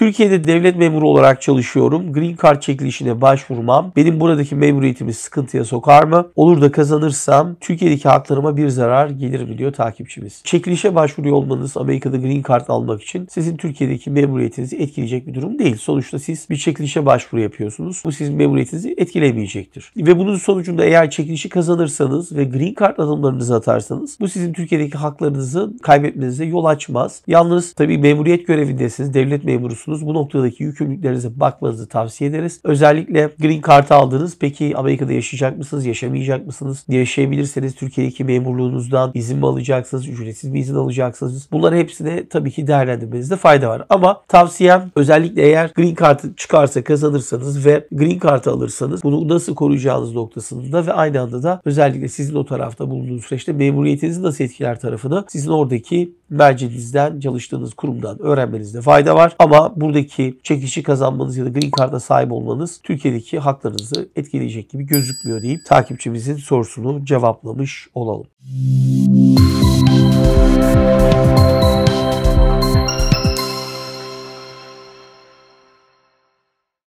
Türkiye'de devlet memuru olarak çalışıyorum. Green Card çekilişine başvurmam. Benim buradaki memuriyetimi sıkıntıya sokar mı? Olur da kazanırsam Türkiye'deki haklarıma bir zarar gelir mi diyor takipçimiz. Çekilişe başvuruyor olmanız Amerika'da Green Card almak için sizin Türkiye'deki memuriyetinizi etkileyecek bir durum değil. Sonuçta siz bir çekilişe başvuru yapıyorsunuz. Bu sizin memuriyetinizi etkilemeyecektir. Ve bunun sonucunda eğer çekilişi kazanırsanız ve Green Card adımlarınızı atarsanız bu sizin Türkiye'deki haklarınızı kaybetmenize yol açmaz. Yalnız tabii memuriyet görevindesiniz, devlet memurusunuz yapıyorsunuz. Bu noktadaki yükümlülüklerinize bakmanızı tavsiye ederiz. Özellikle green card aldınız. Peki Amerika'da yaşayacak mısınız? Yaşamayacak mısınız? Yaşayabilirseniz Türkiye'deki memurluğunuzdan izin mi alacaksınız? Ücretsiz bir izin alacaksınız? Bunların hepsine tabii ki değerlendirmenizde fayda var. Ama tavsiyem özellikle eğer green card çıkarsa kazanırsanız ve green card alırsanız bunu nasıl koruyacağınız noktasında ve aynı anda da özellikle sizin o tarafta bulunduğunuz süreçte memuriyetinizi nasıl etkiler tarafını sizin oradaki bence çalıştığınız kurumdan öğrenmenizde fayda var. Ama buradaki çekişi kazanmanız ya da green card'a sahip olmanız Türkiye'deki haklarınızı etkileyecek gibi gözükmüyor deyip takipçimizin sorusunu cevaplamış olalım. Müzik